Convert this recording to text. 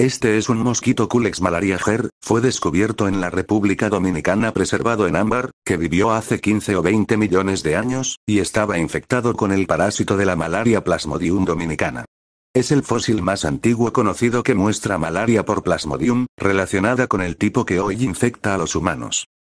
Este es un mosquito Culex ger, fue descubierto en la República Dominicana preservado en ámbar, que vivió hace 15 o 20 millones de años, y estaba infectado con el parásito de la malaria Plasmodium dominicana. Es el fósil más antiguo conocido que muestra malaria por Plasmodium, relacionada con el tipo que hoy infecta a los humanos.